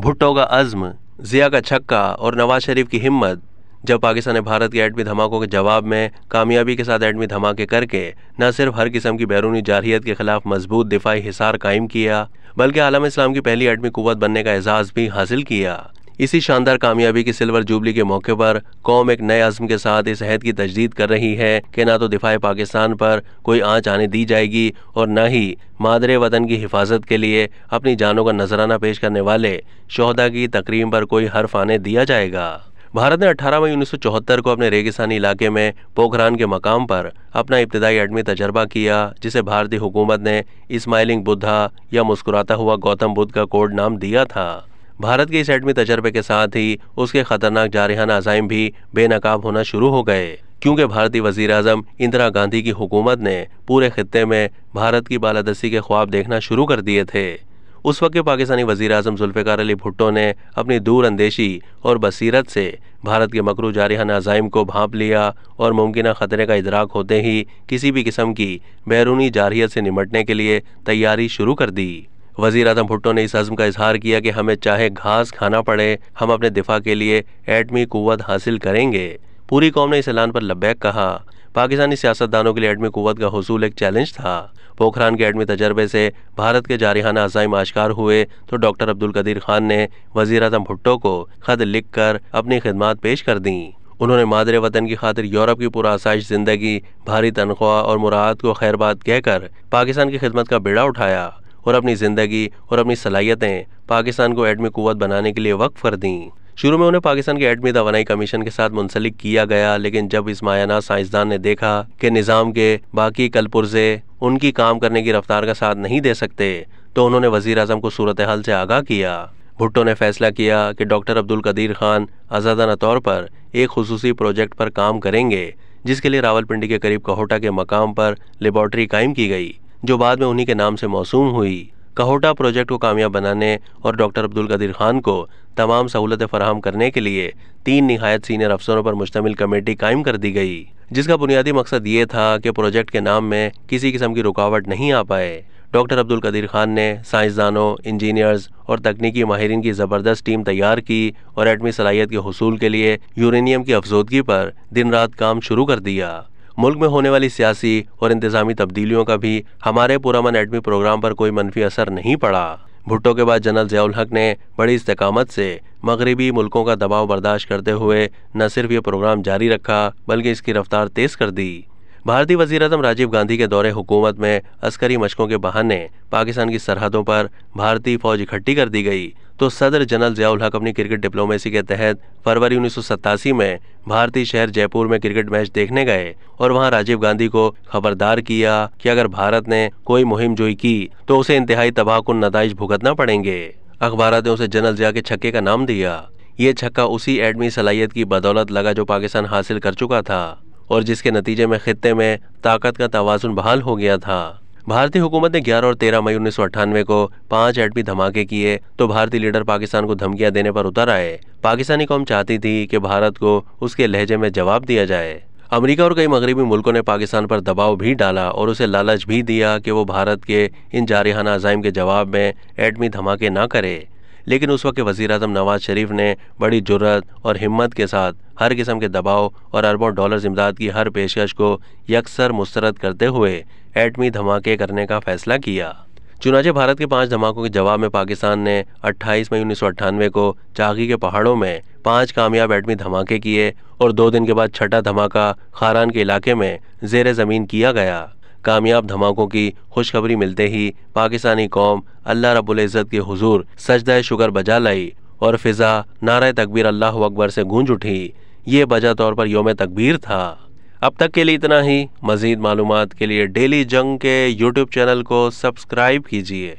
भुट्टो का अज़्म ज़िया का छक्का और नवाज शरीफ की हिम्मत जब पाकिस्तान ने भारत के एटमी धमाकों के जवाब में कामयाबी के साथ एटमी धमाके करके न सिर्फ हर किस्म की बैरूनी जारहीत के खिलाफ मजबूत दिफाई हिसार कायम किया बल्कि आलम इस्लाम की पहली एटमी कुत बनने का एजाज़ भी हासिल किया इसी शानदार कामयाबी की सिल्वर जुबली के मौके पर कौम एक नए आजम के साथ इस अहद की तजदीद कर रही है कि ना तो दिफा पाकिस्तान पर कोई आँच आने दी जाएगी और न ही मादरे वतन की हिफाजत के लिए अपनी जानों का नजराना पेश करने वाले शहदा की तकरीम पर कोई हर्फ आने दिया जाएगा भारत ने 18 मई 1974 को अपने रेगिस्तानी इलाके में पोखरान के मकाम पर अपना इब्तदाई एडमी तजर्बा किया जिसे भारतीय हुकूमत ने स्माइलिंग बुद्धा या मुस्कुराता हुआ गौतम बुद्ध का कोड नाम दिया था भारत की इस एटमी तजर्बे के साथ ही उसके खतरनाक जारहाना अजाइम भी बेनकाब होना शुरू हो गए क्योंकि भारतीय वजीर अजम इंदिरा गांधी की हुकूमत ने पूरे खत्े में भारत की बालादस्ती के ख्वाब देखना शुरू कर दिए थे उस वक्त के पाकिस्तानी वजीर अजम जुल्फ़ार अली भुट्टो ने अपनी दूर अंदेशी और बसीरत से भारत के मकरू जारहाना अजाइम को भाँप लिया और मुमकिन ख़तरे का इदराक होते ही किसी भी किस्म की बैरूनी जारहीत से निमटने के लिए तैयारी शुरू कर दी वजीर अजम भुट्टो ने इस अज़म का इजहार किया कि हमें चाहे घास खाना पड़े हम अपने दिफा के लिए एटमी कुत हासिल करेंगे पूरी कौम ने इस ऐलान पर लब्बैक कहा पाकिस्तानी सियासतदानों के लिए एडमी कुत का हसूल एक चैलेंज था पोखरान के एडमी तजर्बे से भारत के जारहाना अजाइम आशकार हुए तो डॉक्टर अब्दुल कदीर खान ने वजी अजम भुट्टो को खत लिख कर अपनी खदमात पेश कर दी उन्होंने मादर वतन की खातिर यूरोप की पुरासाइश जिंदगी भारी तनख्वाह और मुराद को खैरबाद कहकर पाकिस्तान की खिदमत का बेड़ा उठाया और अपनी ज़िंदगी और अपनी सलाहियतें पाकिस्तान को एडमी कुत बनाने के लिए वक्फ कर दीं शुरू में उन्हें पाकिस्तान के एडमी तोानाई कमीशन के साथ मुंसलिक किया गया लेकिन जब इस मायाना साइंसदान ने देखा कि निज़ाम के बाकी कलपुरजे उनकी काम करने की रफ्तार का साथ नहीं दे सकते तो उन्होंने वज़ी अजम को सूरत हाल से आगाह किया भुट्टो ने फैसला किया कि डॉक्टर अब्दुल कदीर खान आज़ादाना तौर पर एक खसूसी प्रोजेक्ट पर काम करेंगे जिसके लिए रावलपिंडी के करीब कहोटा के मकाम पर लेबॉर्ट्री कायम की गई जो बाद में उन्हीं के नाम से मौसू हुई कहोटा प्रोजेक्ट को कामयाब बनाने और डॉक्टर अब्दुल कदीर खान को तमाम सहूलतें फराहम करने के लिए तीन नहायत सीनियर अफसरों पर मुश्तमिल कमेटी कायम कर दी गई जिसका बुनियादी मकसद ये था कि प्रोजेक्ट के नाम में किसी किस्म की रुकावट नहीं आ पाए डॉक्टर अब्दुल कदीर खान ने साइंसदानों इंजीनियर्स और तकनीकी माहरीन की ज़बरदस्त टीम तैयार की और एटमी सलाहियत के हसूल के लिए यूरेनियम की अफजोदगी पर दिन रात काम शुरू कर दिया मुल्क में होने वाली सियासी और इंतजामी तब्दीलियों का भी हमारे पुरमन एडमी प्रोग्राम पर कोई मनफी असर नहीं पड़ा भुट्टो के बाद जनरल जयाल हक ने बड़ी इस्तकामत से मगरबी मुल्कों का दबाव बर्दाश्त करते हुए न सिर्फ ये प्रोग्राम जारी रखा बल्कि इसकी रफ्तार तेज कर दी भारतीय वजी अजम राजीव गांधी के दौरे हुकूमत में अस्करी मशकों के बहाने पाकिस्तान की सरहदों पर भारतीय फौज इकट्ठी कर दी गई तो सदर जनरल जयाउल हक अपनी क्रिकेट डिप्लोमेसी के तहत फरवरी उन्नीस में भारतीय शहर जयपुर में क्रिकेट मैच देखने गए और वहां राजीव गांधी को खबरदार किया कि अगर भारत ने कोई मुहिम जोई की तो उसे इंतहाई तबाहकुन नतज भुगतना पड़ेंगे अखबार ने उसे जनरल जिया के छक्के का नाम दिया ये छक्का उसी एडमी सलाहियत की बदौलत लगा जो पाकिस्तान हासिल कर चुका था और जिसके नतीजे में खत्े में ताकत का तोज़ुन बहाल हो गया था भारतीय हुकूमत ने 11 और 13 मई उन्नीस को पांच एटमी धमाके किए तो भारतीय लीडर पाकिस्तान को धमकियां देने पर उतर आए पाकिस्तानी कौम चाहती थी कि भारत को उसके लहजे में जवाब दिया जाए अमेरिका और कई मगरबी मुल्कों ने पाकिस्तान पर दबाव भी डाला और उसे लालच भी दिया कि वो भारत के इन जारहाना अजाइम के जवाब में एटमी धमाके ना करे लेकिन उस वक्त के वज़ी अजम नवाज़ शरीफ ने बड़ी जरूरत और हिम्मत के साथ हर किस्म के दबाव और अरबों डॉलर इमदाद की हर पेशकश को यकसर मुस्रद करते हुए एटमी धमाके करने का फैसला किया चुनाचे भारत के पांच धमाकों के जवाब में पाकिस्तान ने 28 मई उन्नीस को चागी के पहाड़ों में पांच कामयाब एटमी धमाके किए और दो दिन के बाद छठा धमाका खारान के इलाके में जेर ज़मीन किया गया कामयाब धमाकों की खुशखबरी मिलते ही पाकिस्तानी कौम अल्लाह रबुल्ज़त के हजूर सजदा शुगर बजा लाई और फिजा नारा तकबीर अल्लाह अकबर से गूंज उठी ये बजा तौर पर योम तकबीर था अब तक के लिए इतना ही मज़ीद मालूम के लिए डेली जंग के यूट्यूब चैनल को सब्सक्राइब कीजिए